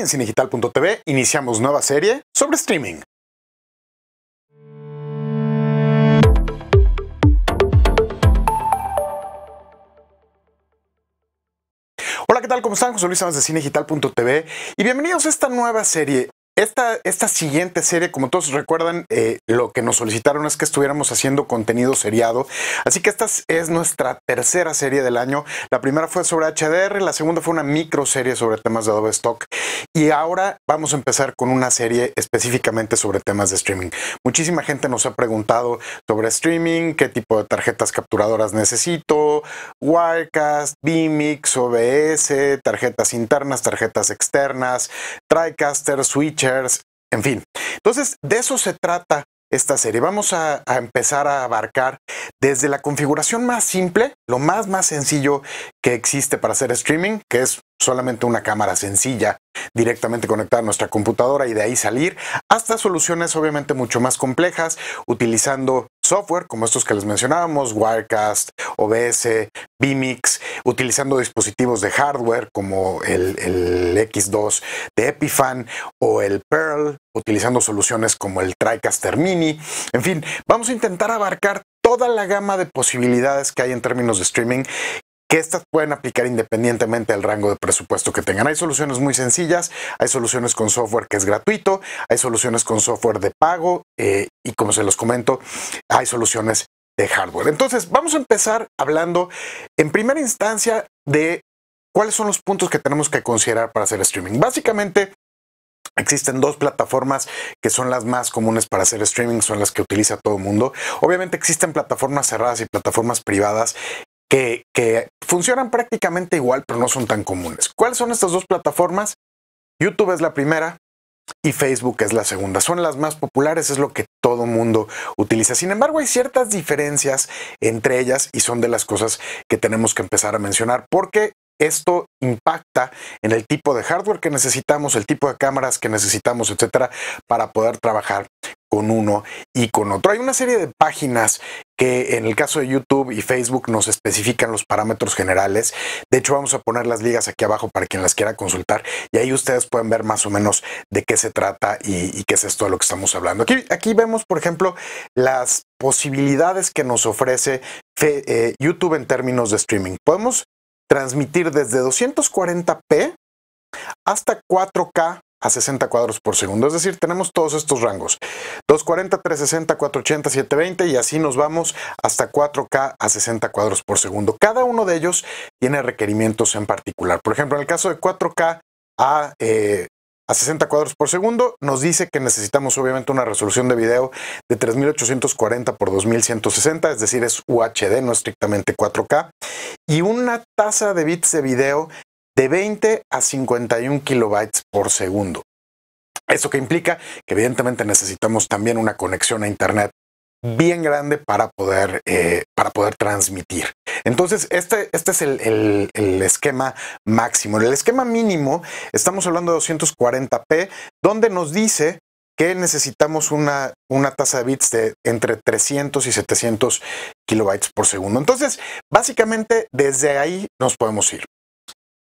en cinegital.tv iniciamos nueva serie sobre streaming. Hola, ¿qué tal? ¿Cómo están? José Luis Amas de cinegital.tv y bienvenidos a esta nueva serie esta, siguiente serie, como todos recuerdan, eh, lo que nos solicitaron es que estuviéramos haciendo contenido seriado. Así que esta es nuestra tercera serie del año. La primera fue sobre HDR, la segunda fue una micro serie sobre temas de Adobe Stock. Y ahora vamos a empezar con una serie específicamente sobre temas de streaming. Muchísima gente nos ha preguntado sobre streaming, qué tipo de tarjetas capturadoras necesito, Wirecast, VMIX, OBS, tarjetas internas, tarjetas externas, TriCaster, Switcher en fin. Entonces, de eso se trata esta serie. Vamos a, empezar a abarcar desde la configuración más simple, lo más más sencillo que existe para hacer streaming, que es solamente una cámara sencilla directamente conectada a nuestra computadora y de ahí salir, hasta soluciones obviamente mucho más complejas, utilizando software como estos que les mencionábamos, Wirecast, OBS, vMix, utilizando dispositivos de hardware como el, X2 de Epifan o el Pearl, utilizando soluciones como el TriCaster Mini. En fin, vamos a intentar abarcar toda la gama de posibilidades que hay en términos de streaming que estas pueden aplicar independientemente del rango de presupuesto que tengan. Hay soluciones muy sencillas, hay soluciones con software que es gratuito, hay soluciones con software de pago eh, y como se los comento, hay soluciones de hardware. Entonces, vamos a empezar hablando en primera instancia de cuáles son los puntos que tenemos que considerar para hacer streaming. Básicamente, Existen dos plataformas que son las más comunes para hacer streaming, son las que utiliza todo el mundo. Obviamente existen plataformas cerradas y plataformas privadas que, funcionan prácticamente igual, pero no son tan comunes. ¿Cuáles son estas dos plataformas? YouTube es la primera, y Facebook es la segunda. Son las más populares, es lo que todo mundo utiliza. Sin embargo, hay ciertas diferencias entre ellas y son de las cosas que tenemos que empezar a mencionar porque esto impacta en el tipo de hardware que necesitamos, el tipo de cámaras que necesitamos, etcétera, para poder trabajar con uno y con otro. Hay una serie de páginas que en el caso de YouTube y Facebook nos especifican los parámetros generales. De hecho, vamos a poner las ligas aquí abajo para quien las quiera consultar y ahí ustedes pueden ver más o menos de qué se trata y, qué es esto de lo que estamos hablando. Aquí, aquí vemos, por ejemplo, las posibilidades que nos ofrece eh, YouTube en términos de streaming. Podemos transmitir desde 240p hasta 4K a 60 cuadros por segundo. Es decir, tenemos todos estos rangos. 240, 360, 480, 720 y así nos vamos hasta 4K a 60 cuadros por segundo. Cada uno de ellos tiene requerimientos en particular. Por ejemplo, en el caso de 4K a, 60 eh, cuadros por segundo, nos dice que necesitamos obviamente una resolución de video de 3840 por 2160, es decir, es UHD, no estrictamente 4K, y una tasa de bits de video de 20 a 51 kilobytes por segundo. Eso que implica que evidentemente necesitamos también una conexión a Internet bien grande para poder, eh, para poder transmitir. Entonces, este, este es el, esquema máximo. En el esquema mínimo, estamos hablando de 240p, donde nos dice que necesitamos una, una tasa de bits de entre 300 y 700 kilobytes por segundo. Entonces, básicamente desde ahí nos podemos ir.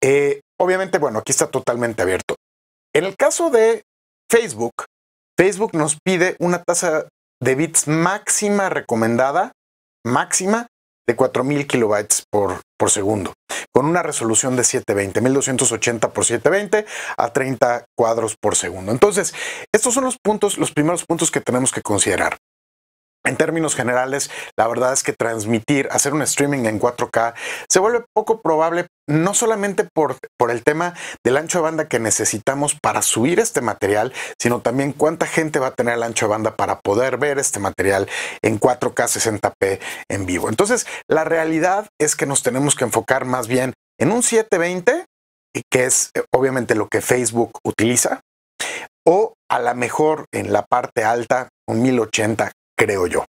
Eh, obviamente, bueno, aquí está totalmente abierto. En el caso de Facebook, Facebook nos pide una tasa de bits máxima recomendada, máxima, de 4000 kilobytes por, por segundo, con una resolución de 720, 1280 por 720 a 30 cuadros por segundo. Entonces, estos son los puntos, los primeros puntos que tenemos que considerar. En términos generales, la verdad es que transmitir, hacer un streaming en 4K se vuelve poco probable, no solamente por, por, el tema del ancho de banda que necesitamos para subir este material, sino también cuánta gente va a tener el ancho de banda para poder ver este material en 4K 60p en vivo. Entonces, la realidad es que nos tenemos que enfocar más bien en un 720, que es eh, obviamente lo que Facebook utiliza, o a lo mejor en la parte alta, un 1080 creo yo.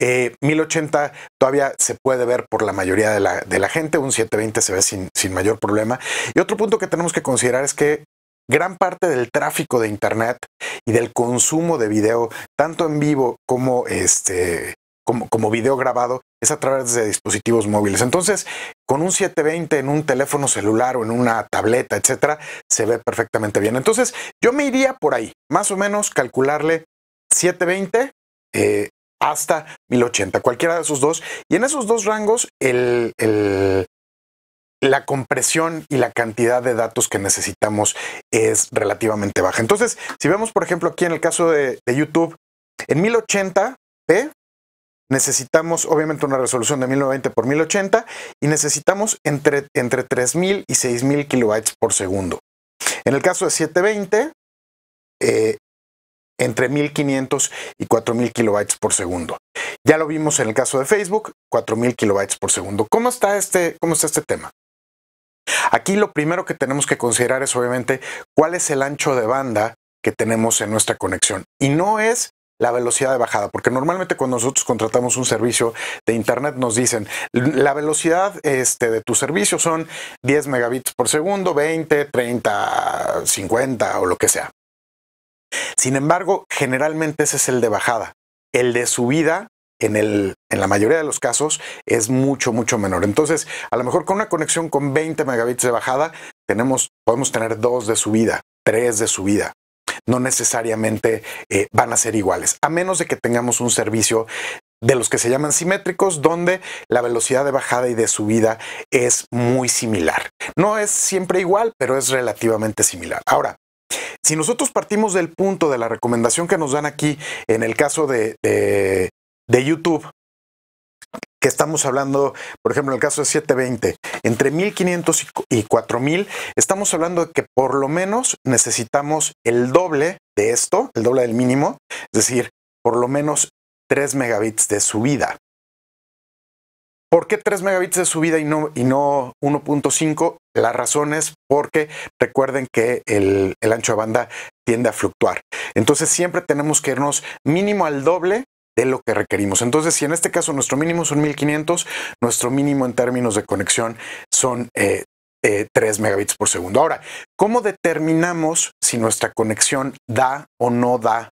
1080 eh, todavía se puede ver por la mayoría de la, gente, un 720 se ve sin, mayor problema. Y otro punto que tenemos que considerar es que gran parte del tráfico de Internet y del consumo de video, tanto en vivo como, este, como video grabado, es a través de dispositivos móviles. Entonces, con un 720 en un teléfono celular o en una tableta, etcétera, se ve perfectamente bien. Entonces, yo me iría por ahí, más o menos calcularle 720 eh, hasta 1080, cualquiera de esos dos. Y en esos dos rangos, el, la compresión y la cantidad de datos que necesitamos es relativamente baja. Entonces, si vemos, por ejemplo, aquí en el caso de, YouTube, en 1080p necesitamos obviamente una resolución de 1090 por 1080 y necesitamos entre, entre 3000 y 6000 kilobytes por segundo. En el caso de 720, entre 1500 y 4000 kilobytes por segundo. Ya lo vimos en el caso de Facebook, 4000 kilobytes por segundo. ¿Cómo está este, cómo está este tema? Aquí lo primero que tenemos que considerar es obviamente cuál es el ancho de banda que tenemos en nuestra conexión. Y no es la velocidad de bajada, porque normalmente cuando nosotros contratamos un servicio de Internet nos dicen la velocidad este, de tu servicio son 10 megabits por segundo, 20, 30, 50 o lo que sea. Sin embargo, generalmente ese es el de bajada. El de subida, en, en la mayoría de los casos, es mucho, mucho menor. Entonces, a lo mejor con una conexión con 20 megabits de bajada, podemos tener dos de subida, tres de subida. No necesariamente eh, van a ser iguales, a menos de que tengamos un servicio de los que se llaman simétricos, donde la velocidad de bajada y de subida es muy similar. No es siempre igual, pero es relativamente similar. Ahora, si nosotros partimos del punto de la recomendación que nos dan aquí en el caso de, YouTube, que estamos hablando, por ejemplo, en el caso de 720, entre 1500 y 4000, estamos hablando de que por lo menos necesitamos el doble de esto, el doble del mínimo, es decir, por lo menos 3 megabits de subida. ¿Por qué 3 megabits de subida y no, y no 1.5? La razón es porque recuerden que el, ancho de banda tiende a fluctuar. Entonces siempre tenemos que irnos mínimo al doble de lo que requerimos. Entonces, si en este caso nuestro mínimo son 1500, nuestro mínimo en términos de conexión son 3 eh, eh, megabits por segundo. Ahora, ¿cómo determinamos si nuestra conexión da o no da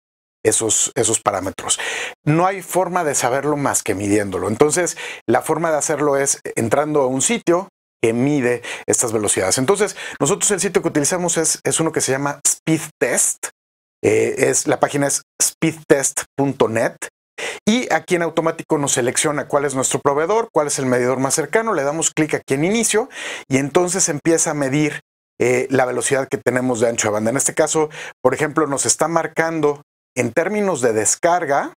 esos, esos parámetros. No hay forma de saberlo más que midiéndolo. Entonces, la forma de hacerlo es entrando a un sitio que mide estas velocidades. Entonces, nosotros el sitio que utilizamos es, es uno que se llama speedtest eh, es, la página es speedtest.net. Y aquí en automático nos selecciona cuál es nuestro proveedor, cuál es el medidor más cercano, le damos clic aquí en inicio y entonces empieza a medir eh, la velocidad que tenemos de ancho de banda. En este caso, por ejemplo, nos está marcando en términos de descarga,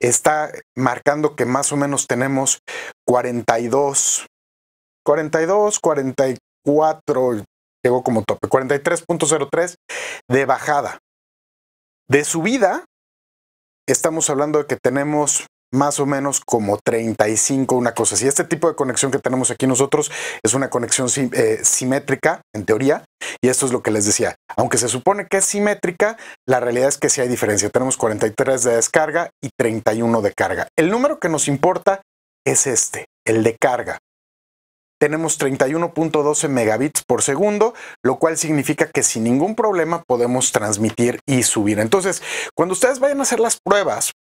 está marcando que más o menos tenemos 42, 42, 44, llegó como tope, 43.03 de bajada. De subida, estamos hablando de que tenemos más o menos como 35, una cosa así. Este tipo de conexión que tenemos aquí nosotros es una conexión eh, simétrica, en teoría, y esto es lo que les decía. Aunque se supone que es simétrica, la realidad es que sí hay diferencia. Tenemos 43 de descarga y 31 de carga. El número que nos importa es este, el de carga tenemos 31.12 megabits por segundo, lo cual significa que sin ningún problema podemos transmitir y subir. Entonces, cuando ustedes vayan a hacer las pruebas,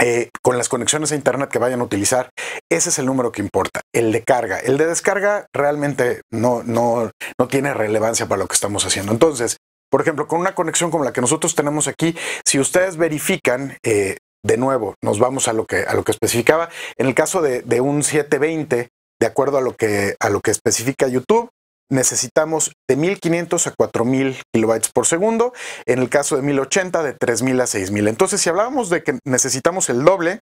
eh, con las conexiones a Internet que vayan a utilizar, ese es el número que importa, el de carga. El de descarga realmente no, no, no tiene relevancia para lo que estamos haciendo. Entonces, por ejemplo, con una conexión como la que nosotros tenemos aquí, si ustedes verifican, eh, de nuevo, nos vamos a lo que, a lo que especificaba. En el caso de, de un 720, de acuerdo a lo que, a lo que especifica YouTube, necesitamos de 1500 a 4000 kilobytes por segundo, en el caso de 1080 de 3000 a 6000. Entonces, si hablábamos de que necesitamos el doble,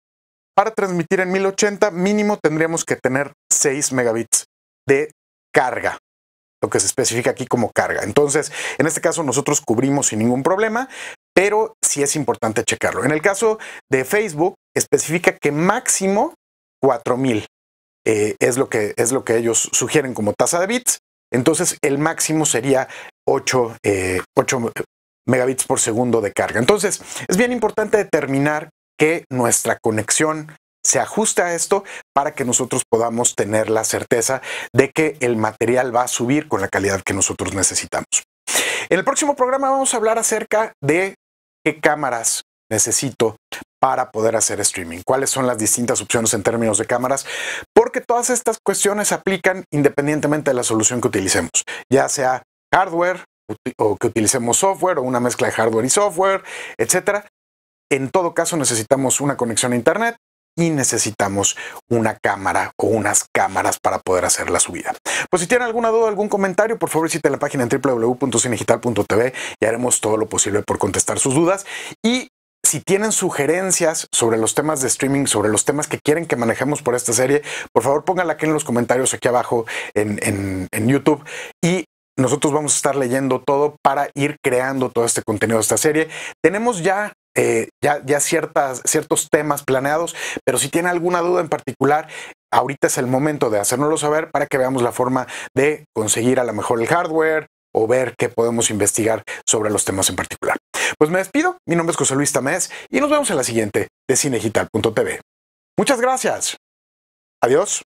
para transmitir en 1080 mínimo tendríamos que tener 6 megabits de carga, lo que se especifica aquí como carga. Entonces, en este caso nosotros cubrimos sin ningún problema, pero sí es importante checarlo. En el caso de Facebook, especifica que máximo 4000 eh, es, lo que, es lo que ellos sugieren como tasa de bits. Entonces el máximo sería 8, eh, megabits por segundo de carga. Entonces es bien importante determinar que nuestra conexión se ajuste a esto para que nosotros podamos tener la certeza de que el material va a subir con la calidad que nosotros necesitamos. En el próximo programa vamos a hablar acerca de qué cámaras necesito para poder hacer streaming. ¿Cuáles son las distintas opciones en términos de cámaras? Porque todas estas cuestiones aplican independientemente de la solución que utilicemos, ya sea hardware o que utilicemos software o una mezcla de hardware y software, etcétera. En todo caso necesitamos una conexión a internet y necesitamos una cámara o unas cámaras para poder hacer la subida. Pues si tienen alguna duda, algún comentario, por favor visite la página en www.cinegital.tv y haremos todo lo posible por contestar sus dudas. Y si tienen sugerencias sobre los temas de streaming, sobre los temas que quieren que manejemos por esta serie, por favor pónganla aquí en los comentarios, aquí abajo en, YouTube. Y nosotros vamos a estar leyendo todo para ir creando todo este contenido de esta serie. Tenemos eh, ya ya, ciertas, ciertos temas planeados, pero si tiene alguna duda en particular, ahorita es el momento de hacérnoslo saber para que veamos la forma de conseguir a lo mejor el hardware o ver qué podemos investigar sobre los temas en particular. Pues me despido, mi nombre es José Luis Tamés y nos vemos en la siguiente de cinegital.tv. Muchas gracias. Adiós.